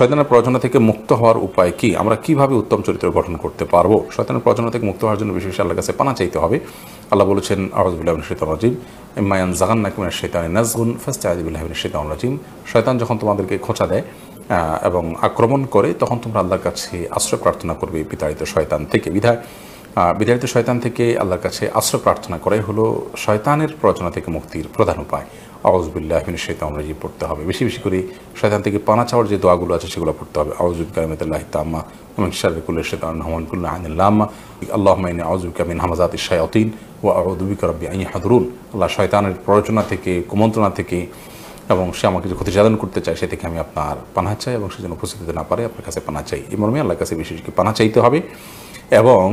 শয়তানের প্রজনা থেকে মুক্ত হওয়ার উপায় কি আমরা কিভাবে উত্তম চরিত্র গঠন করতে পারবো শয়তানের প্রজনা থেকে মুক্ত হওয়ার জন্য বিশেষ আল্লাহর কাছে পানা চাইতে হবে আল্লাহ বলেছেন আরজবুল্লাহ শেতান রাজিম মায়ান জাগান নাকিম শেতান নাজগুন ফাস্তে আজিবুল্লাহ শেতান রাজিম শয়তান যখন তোমাদেরকে খোঁচা দেয় এবং আক্রমণ করে তখন তোমরা আল্লাহর কাছে আশ্রয় প্রার্থনা করবে বিতাড়িত শয়তান থেকে বিধায় বিতাড়িত শয়তান থেকে আল্লাহর কাছে আশ্রয় প্রার্থনা করাই হলো শয়তানের প্রজনা থেকে মুক্তির প্রধান উপায় আউজবুল্লাহ শৈতাম যে পড়তে হবে বেশি বেশি করে শয়তান থেকে পানা চাওয়ার যে দোয়াগুলো আছে সেগুলো পড়তে হবে আউজুল কালামতুল্লাহ তাম্মা এবং শারিকুল্লা শৈতান রহমানকুল্লাহ আনিল্লামা আল্লাহ মাইনে আউজুল কামিন হামাজাত শায়তিন ও আউদুবিক রব্বি আইন হাদরুল আল্লাহ শয়তানের প্ররোচনা থেকে কুমন্ত্রণা থেকে এবং সে আমাকে যে ক্ষতি সাধন করতে চায় সে থেকে আমি আপনার পানা চাই এবং সে যেন উপস্থিত না পারে আপনার কাছে পানা চাই এই মর্মে আল্লাহর কাছে বিশেষ পানা চাইতে হবে এবং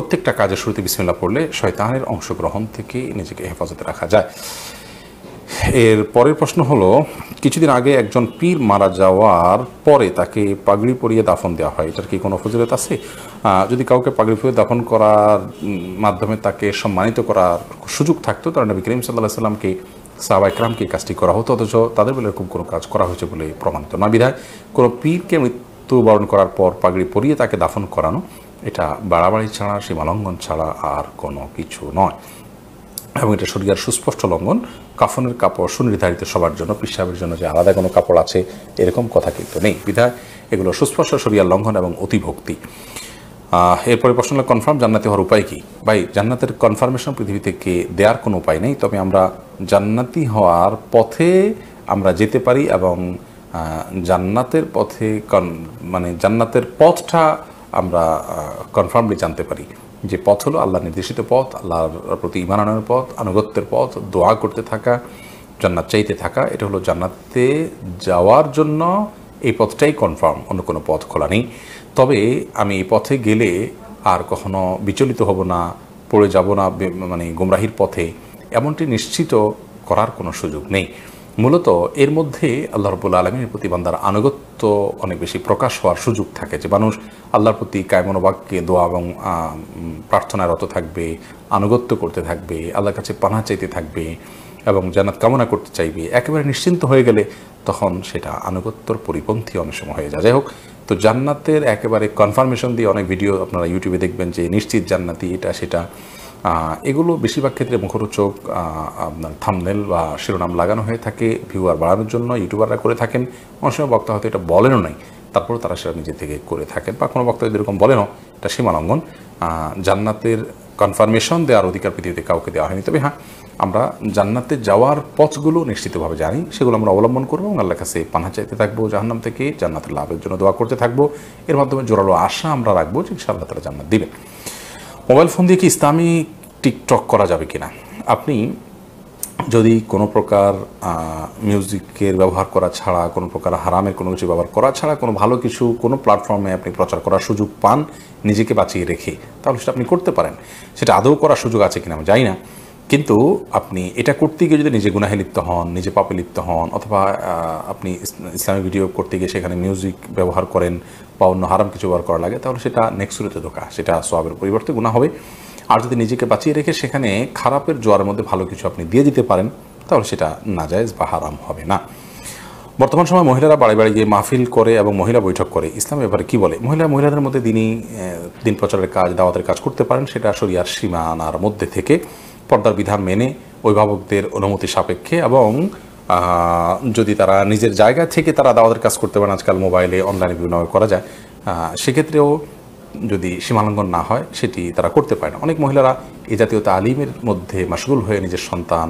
প্রত্যেকটা কাজের শুরুতে বিসমিল্লা পড়লে শয়তানের অংশগ্রহণ থেকে নিজেকে হেফাজতে রাখা যায় এর পরের প্রশ্ন হলো কিছুদিন আগে একজন পীর মারা যাওয়ার পরে তাকে পাগড়ি পরিয়ে দাফন দেওয়া হয় এটার কি কোনো ফজিলত আছে যদি কাউকে পাগড়ি পরিয়ে দাফন করার মাধ্যমে তাকে সম্মানিত করার সুযোগ থাকতো তারা নবী করিম সাল্লাহ সাল্লামকে সাহবা ইকরামকে এই কাজটি করা হতো অথচ তাদের বলে এরকম কোনো কাজ করা হয়েছে বলে প্রমাণিত না বিধায় কোনো পীরকে মৃত্যুবরণ করার পর পাগড়ি পরিয়ে তাকে দাফন করানো এটা বাড়াবাড়ি ছাড়া সীমালঙ্ঘন ছাড়া আর কোনো কিছু নয় এবং এটা শরিয়ার সুস্পষ্ট লঙ্ঘন কাফনের কাপড় সুনির্ধারিত সবার জন্য পিসাবের জন্য যে আলাদা কোনো কাপড় আছে এরকম কথা কিন্তু নেই বিধায় এগুলো সুস্পষ্ট শরিয়ার লঙ্ঘন এবং অতিভক্তি এরপরে প্রশ্নটা কনফার্ম জান্নাতি হওয়ার উপায় কী ভাই জান্নাতের কনফার্মেশন পৃথিবী থেকে দেওয়ার কোনো উপায় নেই তবে আমরা জান্নাতি হওয়ার পথে আমরা যেতে পারি এবং জান্নাতের পথে মানে জান্নাতের পথটা আমরা কনফার্মলি জানতে পারি যে পথ হলো আল্লাহ নির্দেশিত পথ আল্লাহর প্রতি ইমান আনার পথ আনুগত্যের পথ দোয়া করতে থাকা জান্নাত চাইতে থাকা এটা হলো জান্নাতে যাওয়ার জন্য এই পথটাই কনফার্ম অন্য কোনো পথ খোলা নেই তবে আমি এই পথে গেলে আর কখনো বিচলিত হব না পড়ে যাব না মানে গুমরাহির পথে এমনটি নিশ্চিত করার কোনো সুযোগ নেই মূলত এর মধ্যে আল্লাহ রবুল আলমীর প্রতি বান্দার আনুগত্য অনেক বেশি প্রকাশ হওয়ার সুযোগ থাকে যে মানুষ আল্লাহর প্রতি কায়মনোবাক্যে দোয়া এবং প্রার্থনারত থাকবে আনুগত্য করতে থাকবে আল্লাহর কাছে পানা চাইতে থাকবে এবং জানাত কামনা করতে চাইবে একেবারে নিশ্চিন্ত হয়ে গেলে তখন সেটা আনুগত্যর পরিপন্থী অনেক সময় হয়ে যায় যাই হোক তো জান্নাতের একেবারে কনফার্মেশন দিয়ে অনেক ভিডিও আপনারা ইউটিউবে দেখবেন যে নিশ্চিত জান্নাতি এটা সেটা এগুলো বেশিরভাগ ক্ষেত্রে মুখরোচক আপনার থামনেল বা শিরোনাম লাগানো হয়ে থাকে ভিউয়ার বাড়ানোর জন্য ইউটিউবাররা করে থাকেন অনেক সময় বক্তা হয়তো এটা বলেনও নাই তারপর তারা সেটা নিজে থেকে করে থাকেন বা কোনো বক্তা যদি এরকম বলেনও এটা সীমালঙ্ঘন জান্নাতের কনফার্মেশন দেওয়ার অধিকার পৃথিবীতে কাউকে দেওয়া হয়নি তবে হ্যাঁ আমরা জান্নাতে যাওয়ার পথগুলো নিশ্চিতভাবে জানি সেগুলো আমরা অবলম্বন করবো এবং আল্লাহ কাছে পানা চাইতে থাকবো জাহান্নাম থেকে জান্নাতের লাভের জন্য দোয়া করতে থাকবো এর মাধ্যমে জোরালো আশা আমরা রাখবো যে ইনশাআল্লাহ তারা জান্নাত দিবেন মোবাইল ফোন দিয়ে কি ইসলামী টিকটক করা যাবে কি না আপনি যদি কোনো প্রকার মিউজিকের ব্যবহার করা ছাড়া কোনো প্রকার হারামের কোনো কিছু ব্যবহার করা ছাড়া কোনো ভালো কিছু কোনো প্ল্যাটফর্মে আপনি প্রচার করার সুযোগ পান নিজেকে বাঁচিয়ে রেখে তাহলে সেটা আপনি করতে পারেন সেটা আদৌ করার সুযোগ আছে কিনা আমি জানি না কিন্তু আপনি এটা করতে গিয়ে যদি নিজে গুনাহে লিপ্ত হন নিজে পাপে লিপ্ত হন অথবা আপনি ইসলামিক ভিডিও করতে গিয়ে সেখানে মিউজিক ব্যবহার করেন বা অন্য হারাম কিছু ব্যবহার করা লাগে তাহলে সেটা নেক্সুরিতে ধোকা সেটা সবের পরিবর্তে গুণা হবে আর যদি নিজেকে বাঁচিয়ে রেখে সেখানে খারাপের জোয়ার মধ্যে ভালো কিছু আপনি দিয়ে দিতে পারেন তাহলে সেটা নাজায়জ বা হারাম হবে না বর্তমান সময় মহিলারা বাড়ি বাড়ি গিয়ে মাহফিল করে এবং মহিলা বৈঠক করে ইসলাম ব্যাপারে কি বলে মহিলা মহিলাদের মধ্যে দিনই দিন প্রচারের কাজ দাওয়াতের কাজ করতে পারেন সেটা শরিয়ার সীমানার মধ্যে থেকে পর্দার বিধান মেনে অভিভাবকদের অনুমতি সাপেক্ষে এবং যদি তারা নিজের জায়গা থেকে তারা দাওয়াতের কাজ করতে পারেন আজকাল মোবাইলে অনলাইনে বিভিন্ন করা যায় সেক্ষেত্রেও যদি সীমালঙ্ঘন না হয় সেটি তারা করতে পারে না অনেক মহিলারা এ জাতীয় তালিমের মধ্যে মাসগুল হয়ে নিজের সন্তান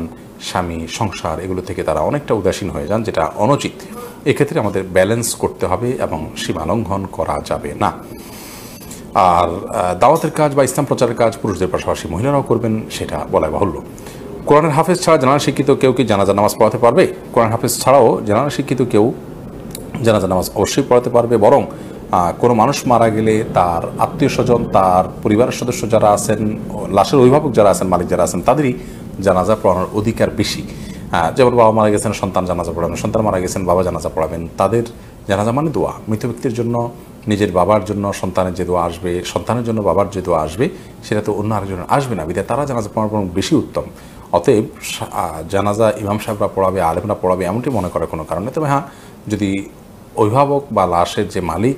স্বামী সংসার এগুলো থেকে তারা অনেকটা উদাসীন হয়ে যান যেটা অনুচিত এক্ষেত্রে আমাদের ব্যালেন্স করতে হবে এবং সীমালঙ্ঘন করা যাবে না আর দাওয়াতের কাজ বা ইসলাম প্রচারের কাজ পুরুষদের পাশাপাশি মহিলারাও করবেন সেটা বলাই বাহুল্য কোরআনের হাফেজ ছাড়া জানা শিক্ষিত কেউ কি জানাজা নামাজ পড়াতে পারবে কোরআন হাফেজ ছাড়াও জানা শিক্ষিত কেউ জানাজা নামাজ অবশ্যই পড়াতে পারবে বরং কোনো মানুষ মারা গেলে তার আত্মীয় স্বজন তার পরিবারের সদস্য যারা আছেন লাশের অভিভাবক যারা আছেন মালিক যারা আছেন তাদেরই জানাজা পড়ানোর অধিকার বেশি যেমন বাবা মারা গেছেন সন্তান জানাজা পড়াবেন সন্তান মারা গেছেন বাবা জানাজা পড়াবেন তাদের জানাজা মানে দোয়া মৃত ব্যক্তির জন্য নিজের বাবার জন্য সন্তানের যে দোয়া আসবে সন্তানের জন্য বাবার যে দোয়া আসবে সেটা তো অন্য আরেকজনের আসবে না বিদায় তারা জানাজা পড়ার বেশি উত্তম অতএব জানাজা ইমাম সাহেবরা পড়াবে আলেমরা পড়াবে এমনটি মনে করার কোনো কারণে তবে হ্যাঁ যদি অভিভাবক বা লাশের যে মালিক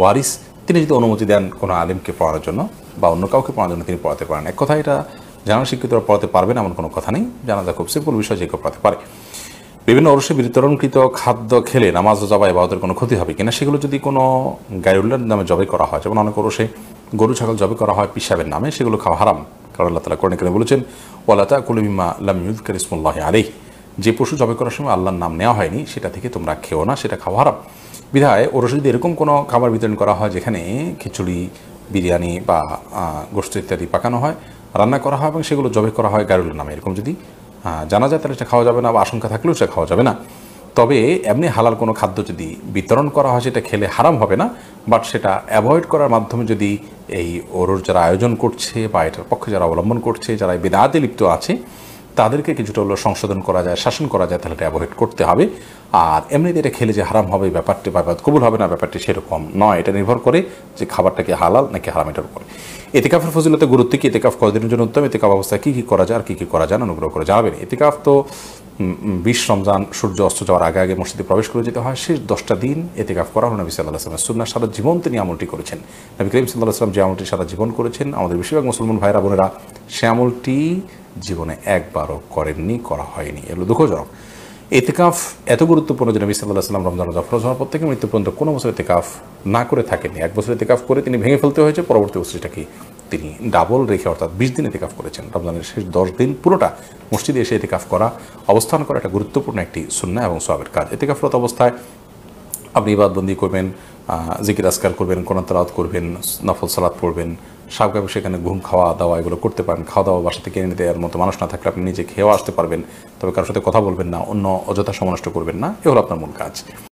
ওয়ারিস তিনি যদি অনুমতি দেন কোনো আলেমকে পড়ার জন্য বা অন্য কাউকে পড়ার জন্য তিনি পড়াতে পারেন এক কথা এটা জানা শিক্ষিতরা পড়াতে পারবেন এমন কোনো কথা নেই জানাজা খুব সিম্পল বিষয় যে কেউ পড়াতে পারে বিভিন্ন অরসে বিতরণকৃত খাদ্য খেলে নামাজ ও জবাই বা ওদের কোনো ক্ষতি হবে কিনা সেগুলো যদি কোনো গায়ুল্লার নামে জবাই করা হয় যেমন অনেক অরসে গরু ছাগল জবাই করা হয় পিসাবের নামে সেগুলো খাওয়া হারাম কারণ আল্লাহ তালা কোরআন করে বলেছেন ওয়ালাতা কুলিমিমা লামিউদ ইসমুল্লাহ আলী যে পশু জবাই করার সময় আল্লাহর নাম নেওয়া হয়নি সেটা থেকে তোমরা খেও না সেটা খাওয়া হারাম বিধায় ওরসে যদি এরকম কোনো খাবার বিতরণ করা হয় যেখানে খিচুড়ি বিরিয়ানি বা গোস্ত ইত্যাদি পাকানো হয় রান্না করা হয় এবং সেগুলো জবাই করা হয় গায়রুল্লার নামে এরকম যদি হ্যাঁ জানা যায় তাহলে সেটা খাওয়া যাবে না বা আশঙ্কা থাকলেও সেটা খাওয়া যাবে না তবে এমনি হালাল কোনো খাদ্য যদি বিতরণ করা হয় সেটা খেলে হারাম হবে না বাট সেটা অ্যাভয়েড করার মাধ্যমে যদি এই ওরোর যারা আয়োজন করছে বা এটার পক্ষে যারা অবলম্বন করছে যারা বেদাতে লিপ্ত আছে তাদেরকে কিছুটা হলো সংশোধন করা যায় শাসন করা যায় তাহলে এটা অ্যাভয়েড করতে হবে আর এমনিতে এটা খেলে যে হারাম হবে ব্যাপারটি ব্যাপার কবুল হবে না ব্যাপারটি সেরকম নয় এটা নির্ভর করে যে খাবারটা কি হালাল নাকি হারাম এটার উপরে এতেকাফের ফজিলতে গুরুত্ব কি এতেকাফ কদিনের জন্য উত্তম এতেকাফ অবস্থায় কী কী করা যায় আর কী কী করা যায় অনুগ্রহ করে এতে এতেকাফ তো বিশ রমজান সূর্য অস্ত যাওয়ার আগে আগে মসজিদে প্রবেশ করে যেতে হয় শেষ দশটা দিন এতে কাফ করা হল নবী সাল্লাহ সাল্লাম সুন্না সারা জীবন তিনি আমলটি করেছেন নবী করিম সাল্লাহ আসলাম যে আমলটি সারা জীবন করেছেন আমাদের বেশিরভাগ মুসলমান ভাইরা বোনেরা সে আমলটি জীবনে একবারও করেননি করা হয়নি এগুলো দুঃখজনক এতেকাফ এত গুরুত্বপূর্ণ যে নবী সাল্লাহ সাল্লাম রমজান রোজা হওয়ার পর থেকে মৃত্যু পর্যন্ত কোনো বছর এতেকাফ না করে থাকেনি এক বছর এতেকাফ করে তিনি ভেঙে ফেলতে হয়েছে পরবর্তী বছরটাকে তিনি ডাবল রেখে অর্থাৎ বিশ দিন এতেকাফ করেছেন রমজানের শেষ দশ দিন পুরোটা মসজিদে এসে এতেকাফ করা অবস্থান করা একটা গুরুত্বপূর্ণ একটি সুন্না এবং সবের কাজ এতেকাফরত অবস্থায় আপনি ইবাদবন্দি করবেন জিকির আজকাল করবেন কোন তালাত করবেন নফল সালাত পড়বেন স্বাভাবিক সেখানে ঘুম খাওয়া দাওয়া এগুলো করতে পারেন খাওয়া দাওয়া বাসা থেকে এনে দেওয়ার মতো মানুষ না থাকলে আপনি নিজে খেয়েও আসতে পারবেন তবে কারোর সাথে কথা বলবেন না অন্য অযথা সমানষ্ট করবেন না এ হলো আপনার মূল কাজ